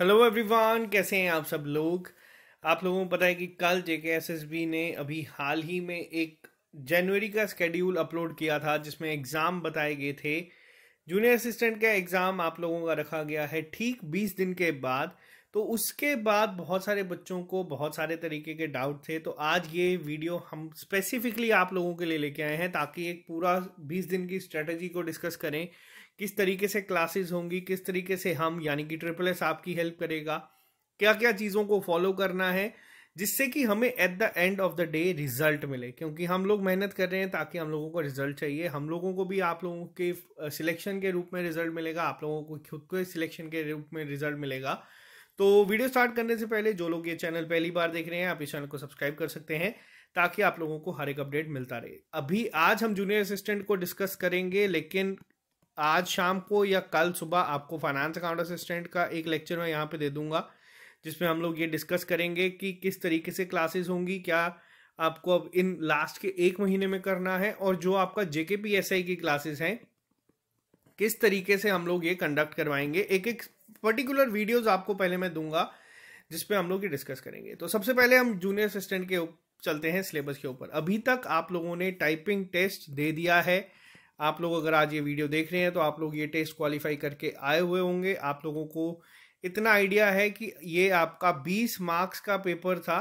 hello everyone कैसे हैं आप सब लोग आप लोगों को पता है कि कल जे के ने अभी हाल ही में एक जनवरी का स्केड्यूल अपलोड किया था जिसमें एग्ज़ाम बताए गए थे जूनियर असिस्टेंट का एग्ज़ाम आप लोगों का रखा गया है ठीक 20 दिन के बाद तो उसके बाद बहुत सारे बच्चों को बहुत सारे तरीके के डाउट थे तो आज ये वीडियो हम स्पेसिफिकली आप लोगों के लिए लेके आए हैं ताकि एक पूरा 20 दिन की स्ट्रेटजी को डिस्कस करें किस तरीके से क्लासेस होंगी किस तरीके से हम यानी कि ट्रिपल एस आपकी हेल्प करेगा क्या क्या चीज़ों को फॉलो करना है जिससे कि हमें at the end of the day result मिले क्योंकि हम लोग मेहनत कर रहे हैं ताकि हम लोगों को रिजल्ट चाहिए हम लोगों को भी आप लोगों के सिलेक्शन के रूप में रिजल्ट मिलेगा आप लोगों को खुद को सिलेक्शन के रूप में रिजल्ट मिलेगा तो वीडियो स्टार्ट करने से पहले जो लोग ये चैनल पहली बार देख रहे हैं आप इस चैनल को सब्सक्राइब कर सकते हैं ताकि आप लोगों को हर एक अपडेट मिलता रहे अभी आज हम जूनियर असिस्टेंट को डिस्कस करेंगे लेकिन आज शाम को या कल सुबह आपको फाइनेंस अकाउंट असिस्टेंट का एक लेक्चर मैं यहाँ पे दे दूंगा जिसमें हम लोग ये डिस्कस करेंगे कि किस तरीके से क्लासेस होंगी क्या आपको अब इन लास्ट के एक महीने में करना है और जो आपका जेके पी एस आई की क्लासेस हैं किस तरीके से हम लोग ये कंडक्ट करवाएंगे एक एक पर्टिकुलर वीडियोज आपको पहले मैं दूंगा जिसपे हम लोग ये डिस्कस करेंगे तो सबसे पहले हम जूनियर असिस्टेंट के चलते हैं सिलेबस के ऊपर अभी तक आप लोगों ने टाइपिंग टेस्ट दे दिया है आप लोग अगर आज ये वीडियो देख रहे हैं तो आप लोग ये टेस्ट क्वालिफाई करके आए हुए होंगे आप लोगों को इतना आइडिया है कि ये आपका 20 मार्क्स का पेपर था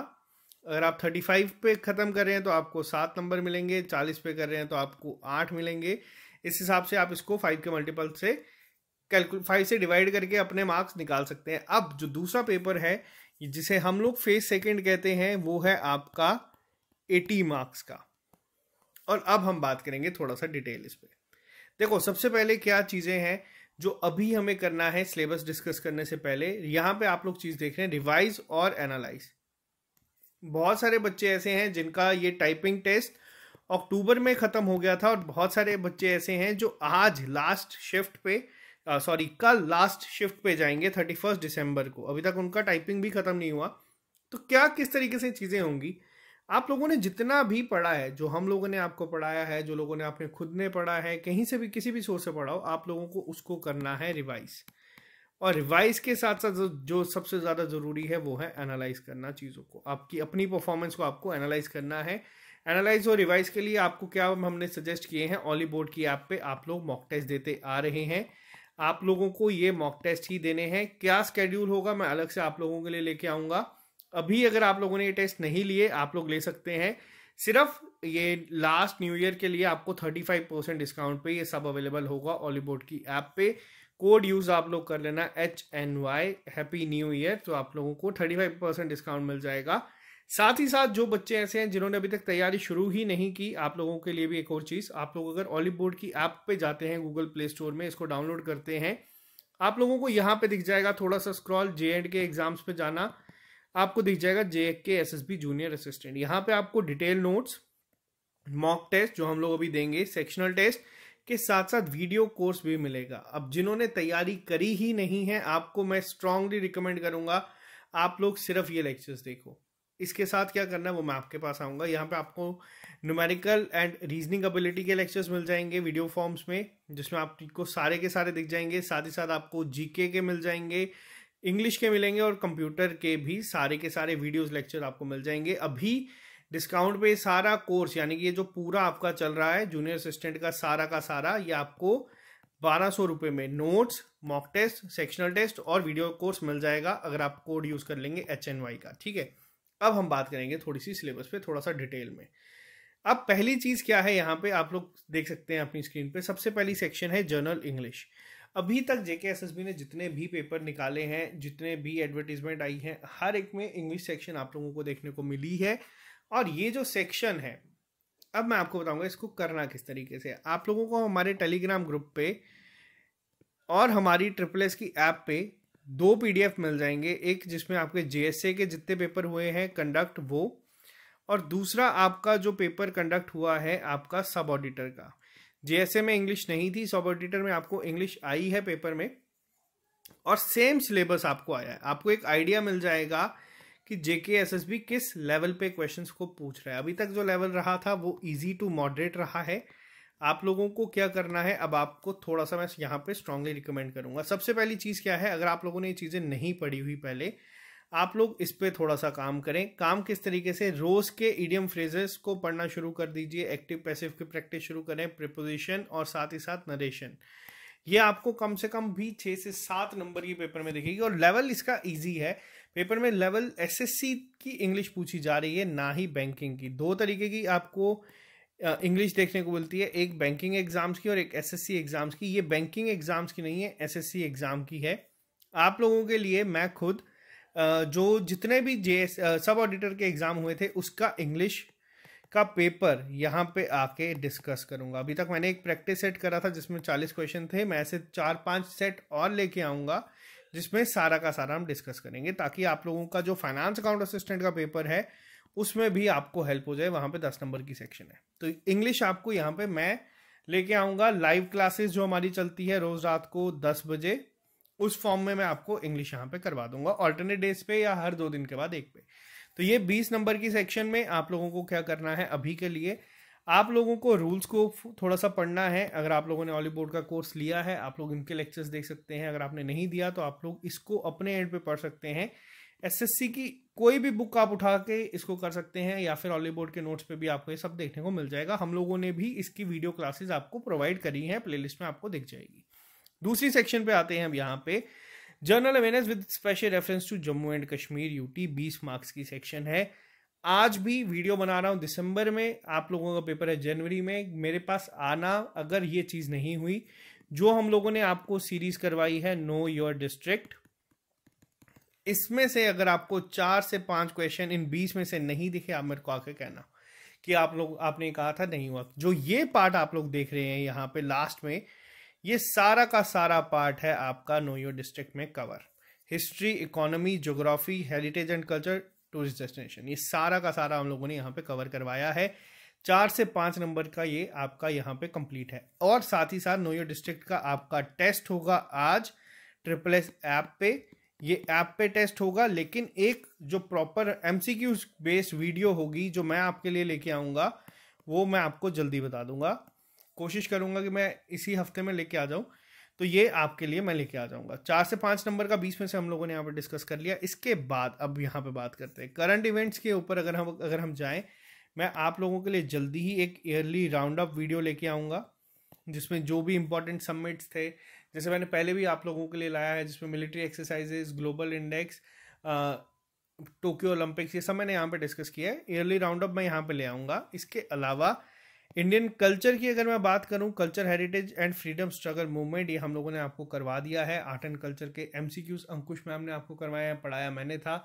अगर आप 35 पे ख़त्म कर रहे हैं तो आपको सात नंबर मिलेंगे 40 पे कर रहे हैं तो आपको आठ मिलेंगे इस हिसाब से आप इसको फाइव के मल्टीपल से कैलकुल फाइव से डिवाइड करके अपने मार्क्स निकाल सकते हैं अब जो दूसरा पेपर है जिसे हम लोग फेज सेकेंड कहते हैं वो है आपका एटी मार्क्स का और अब हम बात करेंगे थोड़ा सा डिटेल इस पर देखो सबसे पहले क्या चीज़ें हैं जो अभी हमें करना है सिलेबस डिस्कस करने से पहले यहाँ पे आप लोग चीज़ देख रहे हैं रिवाइज और एनालाइज बहुत सारे बच्चे ऐसे हैं जिनका ये टाइपिंग टेस्ट अक्टूबर में ख़त्म हो गया था और बहुत सारे बच्चे ऐसे हैं जो आज लास्ट शिफ्ट पे सॉरी कल लास्ट शिफ्ट पे जाएंगे थर्टी फर्स्ट दिसंबर को अभी तक उनका टाइपिंग भी ख़त्म नहीं हुआ तो क्या किस तरीके से चीज़ें होंगी आप लोगों ने जितना भी पढ़ा है जो हम लोगों ने आपको पढ़ाया है जो लोगों ने आपने खुद ने पढ़ा है कहीं से भी किसी भी सोर्स से पढ़ाओ आप लोगों को उसको करना है रिवाइज और रिवाइज के साथ साथ जो सबसे ज़्यादा ज़रूरी है वो है एनालाइज करना चीज़ों को आपकी अपनी परफॉर्मेंस को आपको एनालाइज करना है एनालाइज और रिवाइज के लिए आपको क्या हमने सजेस्ट किए हैं ऑली बोर्ड की ऐप पे आप लोग मॉक टेस्ट देते आ रहे हैं आप लोगों को ये मॉक टेस्ट ही देने हैं क्या स्केड्यूल होगा मैं अलग से आप लोगों के लिए लेके आऊँगा अभी अगर आप लोगों ने ये टेस्ट नहीं लिए आप लोग ले सकते हैं सिर्फ ये लास्ट न्यू ईयर के लिए आपको 35 परसेंट डिस्काउंट पे ये सब अवेलेबल होगा ऑलीबोर्ड की ऐप पे कोड यूज आप लोग कर लेना H N Y happy new year तो आप लोगों को 35 परसेंट डिस्काउंट मिल जाएगा साथ ही साथ जो बच्चे ऐसे हैं जिन्होंने अभी तक तैयारी शुरू ही नहीं की आप लोगों के लिए भी एक और चीज़ आप लोग अगर ऑलीबोर्ड की ऐप पे जाते हैं गूगल प्ले स्टोर में इसको डाउनलोड करते हैं आप लोगों को यहाँ पे दिख जाएगा थोड़ा सा scroll J and K exams पे जाना आपको दिख जाएगा J K S S B junior assistant यहाँ पे आपको डिटेल नोट्स मॉक टेस्ट जो हम लोग अभी देंगे सेक्शनल टेस्ट के साथ साथ वीडियो कोर्स भी मिलेगा अब जिन्होंने तैयारी करी ही नहीं है आपको मैं स्ट्रांगली रिकमेंड करूंगा आप लोग सिर्फ ये लेक्चर्स देखो इसके साथ क्या करना है वो मैं आपके पास आऊँगा यहाँ पे आपको न्यूमेरिकल एंड रीजनिंग एबिलिटी के लेक्चर्स मिल जाएंगे वीडियो फॉर्म्स में जिसमें आपको सारे के सारे दिख जाएंगे साथ ही साथ आपको जीके के मिल जाएंगे इंग्लिश के मिलेंगे और कंप्यूटर के भी सारे के सारे वीडियोस लेक्चर आपको मिल जाएंगे अभी डिस्काउंट पे सारा कोर्स यानी कि ये जो पूरा आपका चल रहा है जूनियर असिस्टेंट का सारा का सारा ये आपको बारह सौ रुपये में notes mock test sectional test और वीडियो कोर्स मिल जाएगा अगर आप कोड यूज़ कर लेंगे एच एन वाई का ठीक है अब हम बात करेंगे थोड़ी सी सिलेबस पे थोड़ा सा डिटेल में अब पहली चीज़ क्या है यहाँ पे आप लोग देख सकते हैं अपनी स्क्रीन पे सबसे पहली सेक्शन है जर्नल इंग्लिश अभी तक जेके एस ने जितने भी पेपर निकाले हैं जितने भी एडवर्टीजमेंट आई हैं हर एक में इंग्लिश सेक्शन आप लोगों को देखने को मिली है और ये जो सेक्शन है अब मैं आपको बताऊंगा इसको करना किस तरीके से आप लोगों को हमारे टेलीग्राम ग्रुप पे और हमारी ट्रिपल एस की ऐप पे दो पीडीएफ मिल जाएंगे एक जिसमें आपके जेएसए के जितने पेपर हुए हैं कंडक्ट वो और दूसरा आपका जो पेपर कंडक्ट हुआ है आपका सब ऑडिटर का जेएसए में इंग्लिश नहीं थी ऑडिटर में आपको इंग्लिश आई है पेपर में और सेम सिलेबस आपको आया है आपको एक आइडिया मिल जाएगा कि जेके बी किस लेवल पे क्वेश्चंस को पूछ रहा है अभी तक जो लेवल रहा था वो इजी टू मॉडरेट रहा है आप लोगों को क्या करना है अब आपको थोड़ा सा मैं यहाँ पे स्ट्रांगली रिकमेंड करूँगा सबसे पहली चीज़ क्या है अगर आप लोगों ने ये चीज़ें नहीं पढ़ी हुई पहले आप लोग इस पर थोड़ा सा काम करें काम किस तरीके से रोज़ के ईडियम फ्रेजेस को पढ़ना शुरू कर दीजिए एक्टिव पैसिव की प्रैक्टिस शुरू करें प्रिपोजिशन और साथ ही साथ नरेशन ये आपको कम से कम भी छः से सात नंबर ये पेपर में दिखेगी और लेवल इसका इजी है पेपर में लेवल एसएससी की इंग्लिश पूछी जा रही है ना ही बैंकिंग की दो तरीके की आपको इंग्लिश देखने को मिलती है एक बैंकिंग एग्जाम्स की और एक एसएससी एग्जाम्स की ये बैंकिंग एग्जाम्स की नहीं है एसएससी एग्ज़ाम की है आप लोगों के लिए मैं खुद जो जितने भी जे सब ऑडिटर के एग्ज़ाम हुए थे उसका इंग्लिश का पेपर यहाँ पे आके डिस्कस करूँगा अभी तक मैंने एक प्रैक्टिस सेट करा था जिसमें चालीस क्वेश्चन थे मैं ऐसे चार पांच सेट और लेके आऊँगा जिसमें सारा का सारा हम डिस्कस करेंगे ताकि आप लोगों का जो फाइनेंस अकाउंट असिस्टेंट का पेपर है उसमें भी आपको हेल्प हो जाए वहाँ पे दस नंबर की सेक्शन है तो इंग्लिश आपको यहाँ पे मैं लेके आऊँगा लाइव क्लासेस जो हमारी चलती है रोज़ रात को दस बजे उस फॉर्म में मैं आपको इंग्लिश यहाँ पे करवा दूंगा ऑल्टरनेट डेज पे या हर दो दिन के बाद एक पे तो ये बीस नंबर की सेक्शन में आप लोगों को क्या करना है अभी के लिए आप लोगों को रूल्स को थोड़ा सा पढ़ना है अगर आप लोगों ने ऑली बोर्ड का कोर्स लिया है आप लोग इनके लेक्चर्स देख सकते हैं अगर आपने नहीं दिया तो आप लोग इसको अपने एंड पे पढ़ सकते हैं एसएससी की कोई भी बुक आप उठा के इसको कर सकते हैं या फिर ऑली बोर्ड के नोट्स पे भी आपको ये सब देखने को मिल जाएगा हम लोगों ने भी इसकी वीडियो क्लासेस आपको प्रोवाइड करी हैं प्लेलिस्ट में आपको दिख जाएगी दूसरी सेक्शन पे आते हैं हम यहाँ पे general awareness with special reference to Jammu and Kashmir UT 20 marks की सेक्शन है आज भी वीडियो बना रहा हूँ दिसंबर में आप लोगों का पेपर है जनवरी में मेरे पास आना अगर ये चीज़ नहीं हुई जो हम लोगों ने आपको सीरीज करवाई है नो योर डिस्ट्रिक्ट इसमें से अगर आपको चार से पांच क्वेश्चन इन बीस में से नहीं दिखे आप मेरे को आके कहना कि आप लोग आपने कहा था नहीं हुआ जो ये पार्ट आप लोग देख रहे हैं यहाँ पे लास्ट में ये सारा का सारा पार्ट है आपका नोयो डिस्ट्रिक्ट में cover history economy geography heritage and culture tourist destination ये सारा का सारा हम लोगों ने यहाँ पे कवर करवाया है चार से पाँच नंबर का ये आपका यहाँ पे कंप्लीट है और साथ ही साथ नोयो डिस्ट्रिक्ट का आपका टेस्ट होगा आज ट्रिपल एस ऐप पे ये ऐप पे टेस्ट होगा लेकिन एक जो proper M C Q based video होगी जो मैं आपके लिए लेके आऊँगा वो मैं आपको जल्दी बता दूंगा कोशिश करूँगा कि मैं इसी हफ्ते में लेके आ जाऊँ तो ये आपके लिए मैं लेके आ जाऊँगा चार से पाँच नंबर का बीच में से हम लोगों ने यहाँ पर डिस्कस कर लिया इसके बाद अब यहाँ पर बात करते हैं करंट इवेंट्स के ऊपर अगर हम अगर हम जाएँ मैं आप लोगों के लिए जल्दी ही एक ईयरली राउंड अप वीडियो लेके आऊँगा जिसमें जो भी इम्पोर्टेंट सबमिट्स थे जैसे मैंने पहले भी आप लोगों के लिए लाया है जिसमें military exercises global index Tokyo Olympics ये सब मैंने यहाँ पे डिस्कस किया है ईयरली राउंड अप मैं यहाँ पे ले आऊँगा इसके अलावा इंडियन कल्चर की अगर मैं बात करूं culture heritage and freedom struggle movement ये हम लोगों ने आपको करवा दिया है आर्ट एंड कल्चर के एम अंकुश मैम ने आपको करवाया है पढ़ाया मैंने था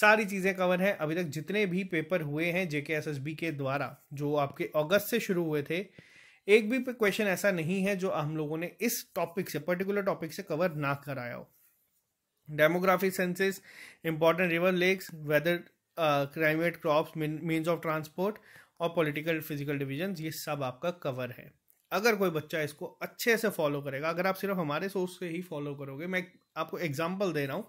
सारी चीज़ें कवर हैं अभी तक जितने भी पेपर हुए हैं जेके एस के द्वारा जो आपके अगस्त से शुरू हुए थे एक भी क्वेश्चन ऐसा नहीं है जो हम लोगों ने इस टॉपिक से पर्टिकुलर टॉपिक से कवर ना कराया हो demography census important river lakes weather climate crops means of transport और पॉलिटिकल फिजिकल डिविजन ये सब आपका कवर है अगर कोई बच्चा इसको अच्छे से फॉलो करेगा अगर आप सिर्फ हमारे सोर्स से ही फॉलो करोगे मैं आपको एग्जाम्पल दे रहा हूँ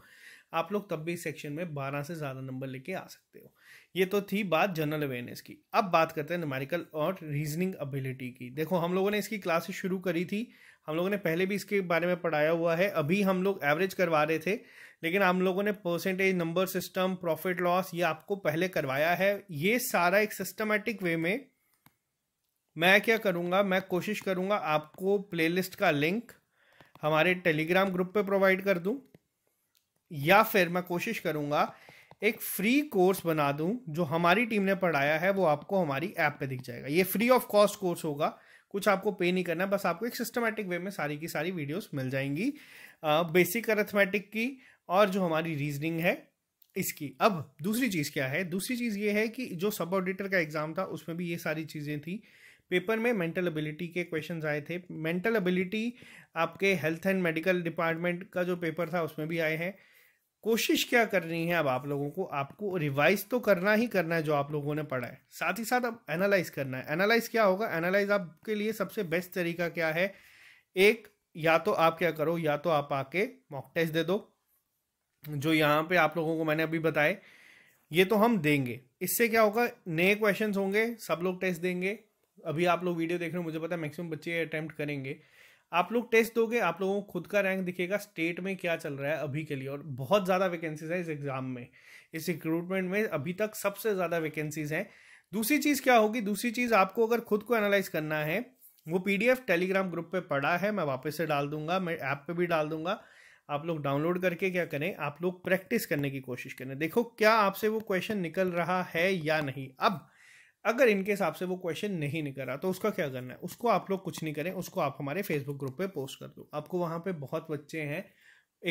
आप लोग तब भी सेक्शन में बारह से ज़्यादा नंबर लेके आ सकते हो ये तो थी बात जनरल अवेयरनेस की अब बात करते हैं न्यूमेरिकल और रीजनिंग एबिलिटी की देखो हम लोगों ने इसकी क्लासेस शुरू करी थी हम लोगों ने पहले भी इसके बारे में पढ़ाया हुआ है अभी हम लोग एवरेज करवा रहे थे लेकिन हम लोगों ने percentage number system profit loss ये आपको पहले करवाया है ये सारा एक सिस्टमेटिक वे में मैं क्या करूँगा मैं कोशिश करूँगा आपको प्लेलिस्ट का लिंक हमारे टेलीग्राम ग्रुप पे प्रोवाइड कर दूँ या फिर मैं कोशिश करूंगा एक फ्री कोर्स बना दूं जो हमारी टीम ने पढ़ाया है वो आपको हमारी ऐप पे दिख जाएगा ये फ्री ऑफ कॉस्ट कोर्स होगा कुछ आपको पे नहीं करना बस आपको एक सिस्टमेटिक वे में सारी की सारी वीडियोस मिल जाएंगी बेसिक अरेथमेटिक की और जो हमारी रीजनिंग है इसकी अब दूसरी चीज़ क्या है दूसरी चीज़ ये है कि जो सब ऑडिटर का एग्ज़ाम था उसमें भी ये सारी चीज़ें थी पेपर में मेंटल एबिलिटी के क्वेश्चन आए थे मेंटल एबिलिटी आपके हेल्थ एंड मेडिकल डिपार्टमेंट का जो पेपर था उसमें भी आए हैं कोशिश क्या करनी है अब आप लोगों को आपको रिवाइज तो करना ही करना है जो आप लोगों ने पढ़ा है साथ ही साथ अब एनालाइज करना है एनालाइज क्या होगा एनालाइज आपके लिए सबसे बेस्ट तरीका क्या है एक या तो आप क्या करो या तो आप आके मॉक टेस्ट दे दो जो यहाँ पे आप लोगों को मैंने अभी बताए ये तो हम देंगे इससे क्या होगा नए क्वेश्चन होंगे सब लोग टेस्ट देंगे अभी आप लोग वीडियो देख रहे हो मुझे पता है मैक्सिमम बच्चे अटैम्प्ट करेंगे आप लोग टेस्ट दोगे आप लोगों को खुद का रैंक दिखेगा स्टेट में क्या चल रहा है अभी के लिए और बहुत ज़्यादा वैकेंसीज है इस एग्ज़ाम में इस रिक्रूटमेंट में अभी तक सबसे ज़्यादा वैकेंसीज हैं दूसरी चीज़ क्या होगी दूसरी चीज़ आपको अगर खुद को एनालाइज करना है वो पीडीएफ टेलीग्राम ग्रुप पे पड़ा है मैं वापस से डाल दूंगा मैं ऐप पे भी डाल दूंगा आप लोग डाउनलोड करके क्या करें आप लोग प्रैक्टिस करने की कोशिश करें देखो क्या आपसे वो क्वेश्चन निकल रहा है या नहीं अब अगर इनके हिसाब से वो क्वेश्चन नहीं निकल रहा तो उसका क्या करना है उसको आप लोग कुछ नहीं करें उसको आप हमारे फेसबुक ग्रुप पे पोस्ट कर दो आपको वहाँ पे बहुत बच्चे हैं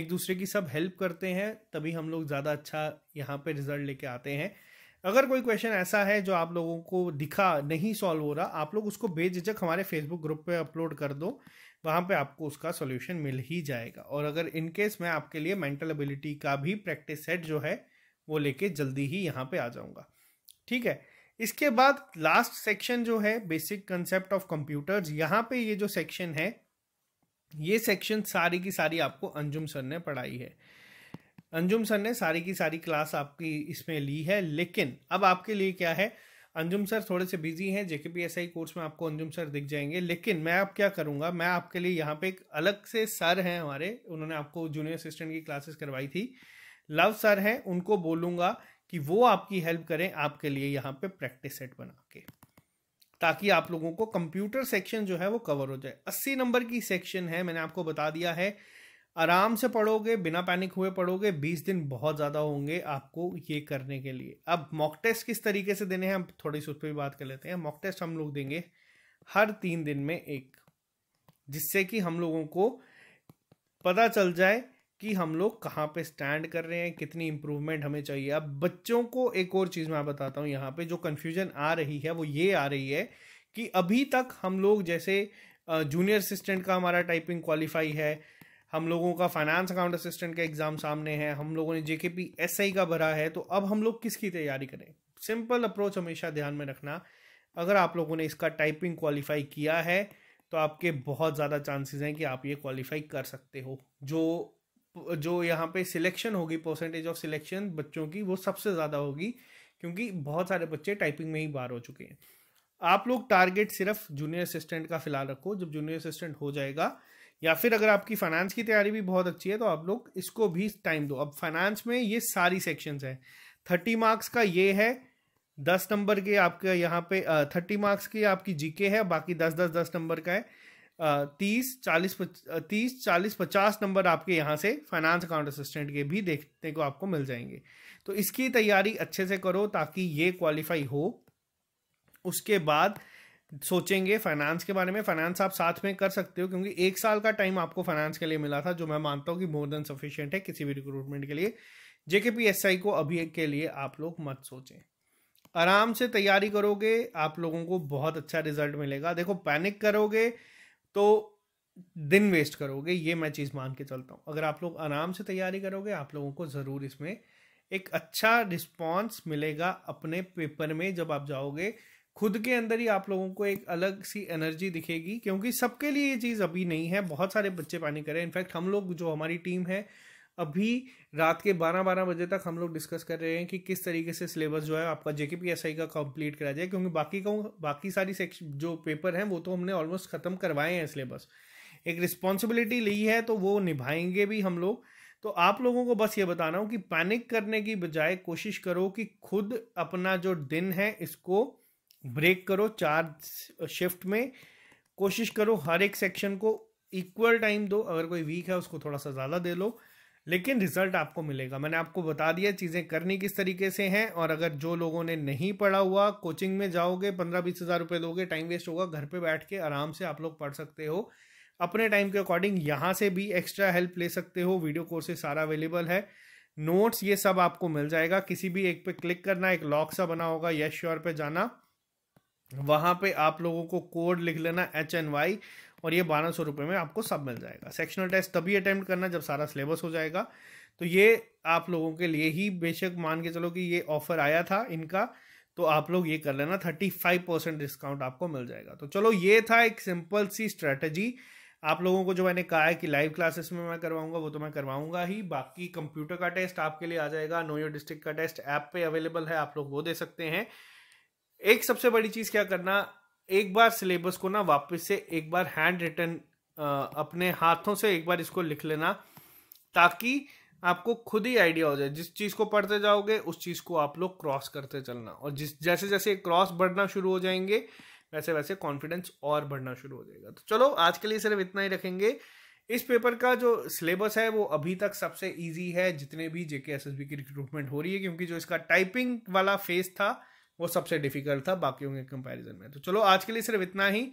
एक दूसरे की सब हेल्प करते हैं तभी हम लोग ज़्यादा अच्छा यहाँ पे रिजल्ट लेके आते हैं अगर कोई क्वेश्चन ऐसा है जो आप लोगों को दिखा नहीं सॉल्व हो रहा आप लोग उसको बेझिझक हमारे फेसबुक ग्रुप पे अपलोड कर दो वहाँ पे आपको उसका सोल्यूशन मिल ही जाएगा और अगर इनकेस मैं आपके लिए मेंटल एबिलिटी का भी प्रैक्टिस सेट जो है वो लेके जल्दी ही यहाँ पे आ जाऊँगा ठीक है इसके बाद लास्ट सेक्शन जो है बेसिक कंसेप्ट ऑफ कंप्यूटर्स यहाँ पे ये जो सेक्शन है ये सेक्शन सारी की सारी आपको अंजुम सर ने पढ़ाई है अंजुम सर ने सारी की सारी क्लास आपकी इसमें ली है लेकिन अब आपके लिए क्या है अंजुम सर थोड़े से बिजी हैं आई कोर्स में आपको अंजुम सर दिख जाएंगे लेकिन मैं आप क्या करूँगा मैं आपके लिए यहाँ पे एक अलग से सर हैं हमारे उन्होंने आपको जूनियर असिस्टेंट की क्लासेस करवाई थी लव सर हैं उनको बोलूँगा कि वो आपकी हेल्प करें आपके लिए यहाँ पे प्रैक्टिस सेट बना के ताकि आप लोगों को कंप्यूटर सेक्शन जो है वो कवर हो जाए अस्सी नंबर की सेक्शन है मैंने आपको बता दिया है आराम से पढ़ोगे बिना पैनिक हुए पढ़ोगे बीस दिन बहुत ज़्यादा होंगे आपको ये करने के लिए अब मॉक टेस्ट किस तरीके से देने हैं हम थोड़ी सी उस पर भी बात कर लेते हैं मॉक टेस्ट हम लोग देंगे हर तीन दिन में एक जिससे कि हम लोगों को पता चल जाए कि हम लोग कहाँ पे स्टैंड कर रहे हैं कितनी इम्प्रूवमेंट हमें चाहिए अब बच्चों को एक और चीज़ मैं बताता हूँ यहाँ पे जो कन्फ्यूजन आ रही है वो ये आ रही है कि अभी तक हम लोग जैसे जूनियर असिस्टेंट का हमारा टाइपिंग क्वालिफाई है हम लोगों का फाइनेंस अकाउंट असिस्टेंट का एग्ज़ाम सामने है हम लोगों ने जेके पी एस आई का भरा है तो अब हम लोग किसकी तैयारी करें सिंपल अप्रोच हमेशा ध्यान में रखना अगर आप लोगों ने इसका टाइपिंग क्वालिफाई किया है तो आपके बहुत ज़्यादा चांसेस हैं कि आप ये क्वालिफाई कर सकते हो जो जो यहाँ पे सिलेक्शन होगी परसेंटेज ऑफ सिलेक्शन बच्चों की वो सबसे ज़्यादा होगी क्योंकि बहुत सारे बच्चे टाइपिंग में ही बाहर हो चुके हैं आप लोग टारगेट सिर्फ जूनियर असिस्टेंट का फिलहाल रखो जब जूनियर असिस्टेंट हो जाएगा या फिर अगर आपकी फाइनेंस की तैयारी भी बहुत अच्छी है तो आप लोग इसको भी टाइम दो अब फाइनेंस में ये सारी सेक्शंस हैं थर्टी मार्क्स का ये है दस नंबर के आपके यहाँ पे थर्टी मार्क्स की आपकी जीके है बाकी दस दस दस नंबर का है तीस चालीस तीस चालीस पचास नंबर आपके यहाँ से फाइनेंस अकाउंट असिस्टेंट के भी देखने को आपको मिल जाएंगे तो इसकी तैयारी अच्छे से करो ताकि ये क्वालिफाई हो उसके बाद सोचेंगे फाइनेंस के बारे में फाइनेंस आप साथ में कर सकते हो क्योंकि एक साल का टाइम आपको फाइनेंस के लिए मिला था जो मैं मानता हूँ कि मोर देन सफिशियंट है किसी भी रिक्रूटमेंट के लिए जेके पी एस आई को अभी के लिए आप लोग मत सोचें आराम से तैयारी करोगे आप लोगों को बहुत अच्छा रिजल्ट मिलेगा देखो पैनिक करोगे तो दिन वेस्ट करोगे ये मैं चीज़ मान के चलता हूँ अगर आप लोग आराम से तैयारी करोगे आप लोगों को ज़रूर इसमें एक अच्छा रिस्पॉन्स मिलेगा अपने पेपर में जब आप जाओगे खुद के अंदर ही आप लोगों को एक अलग सी एनर्जी दिखेगी क्योंकि सबके लिए ये चीज़ अभी नहीं है बहुत सारे बच्चे पानी करें इनफैक्ट हम लोग जो हमारी टीम है अभी रात के बारह बारह बजे तक हम लोग डिस्कस कर रहे हैं कि किस तरीके से सिलेबस जो है आपका जेके पी एस आई का कंप्लीट करा जाए क्योंकि बाकी का बाकी सारी सेक्शन जो पेपर हैं वो तो हमने ऑलमोस्ट ख़त्म करवाए हैं सिलेबस एक रिस्पॉन्सिबिलिटी ली है तो वो निभाएंगे भी हम लोग तो आप लोगों को बस ये बताना हूँ कि पैनिक करने की बजाय कोशिश करो कि खुद अपना जो दिन है इसको ब्रेक करो चार शिफ्ट में कोशिश करो हर एक सेक्शन को इक्वल टाइम दो अगर कोई वीक है उसको थोड़ा सा ज़्यादा दे लो लेकिन रिजल्ट आपको मिलेगा मैंने आपको बता दिया चीज़ें करनी किस तरीके से हैं और अगर जो लोगों ने नहीं पढ़ा हुआ कोचिंग में जाओगे पंद्रह बीस हज़ार रुपये दोगे टाइम वेस्ट होगा घर पे बैठ के आराम से आप लोग पढ़ सकते हो अपने टाइम के अकॉर्डिंग यहाँ से भी एक्स्ट्रा हेल्प ले सकते हो वीडियो कोर्सेज सारा अवेलेबल है नोट्स ये सब आपको मिल जाएगा किसी भी एक पे क्लिक करना एक लॉक सा बना होगा यश श्योर पे जाना वहाँ पे आप लोगों को कोड लिख लेना एच एन वाई और ये बारह सौ रुपये में आपको सब मिल जाएगा सेक्शनल टेस्ट तभी अटैम्प्ट करना जब सारा सिलेबस हो जाएगा तो ये आप लोगों के लिए ही बेशक मान के चलो कि ये ऑफर आया था इनका तो आप लोग ये कर लेना थर्टी फाइव परसेंट डिस्काउंट आपको मिल जाएगा तो चलो ये था एक सिंपल सी स्ट्रेटजी आप लोगों को जो मैंने कहा है कि लाइव क्लासेस में मैं करवाऊंगा वो तो मैं करवाऊंगा ही बाकी कंप्यूटर का टेस्ट आपके लिए आ जाएगा नोयो डिस्ट्रिक्ट का टेस्ट ऐप पे अवेलेबल है आप लोग वो दे सकते हैं एक सबसे बड़ी चीज क्या करना एक बार सिलेबस को ना वापस से एक बार हैंड रिटर्न अपने हाथों से एक बार इसको लिख लेना ताकि आपको खुद ही आइडिया हो जाए जिस चीज़ को पढ़ते जाओगे उस चीज़ को आप लोग क्रॉस करते चलना और जिस जैसे जैसे क्रॉस बढ़ना शुरू हो जाएंगे वैसे वैसे कॉन्फिडेंस और बढ़ना शुरू हो जाएगा तो चलो आज के लिए सिर्फ इतना ही रखेंगे इस पेपर का जो सिलेबस है वो अभी तक सबसे इजी है जितने भी जेके एस की रिक्रूटमेंट हो रही है क्योंकि जो इसका टाइपिंग वाला फेज था वो सबसे डिफिकल्ट था बाकियों के कंपैरिजन में तो चलो आज के लिए सिर्फ इतना ही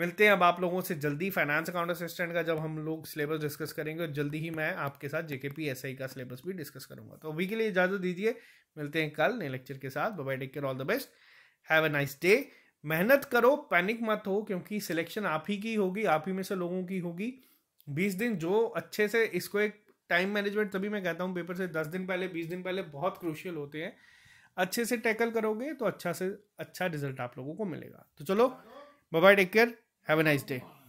मिलते हैं अब आप लोगों से जल्दी फाइनेंस अकाउंट असिस्टेंट का जब हम लोग सिलेबस डिस्कस करेंगे और जल्दी ही मैं आपके साथ जेके पी एस आई का सिलेबस भी डिस्कस करूंगा तो अभी के लिए इजाजत दीजिए मिलते हैं कल नए लेक्चर के साथ bye take care all the best have a nice day मेहनत करो पैनिक मत हो क्योंकि सिलेक्शन आप ही की होगी आप ही में से लोगों की होगी बीस दिन जो अच्छे से इसको एक टाइम मैनेजमेंट तभी मैं कहता हूँ पेपर से दस दिन पहले बीस दिन पहले बहुत क्रूशियल होते हैं अच्छे से टैकल करोगे तो अच्छा से अच्छा रिजल्ट आप लोगों को मिलेगा तो चलो bye take care have a nice day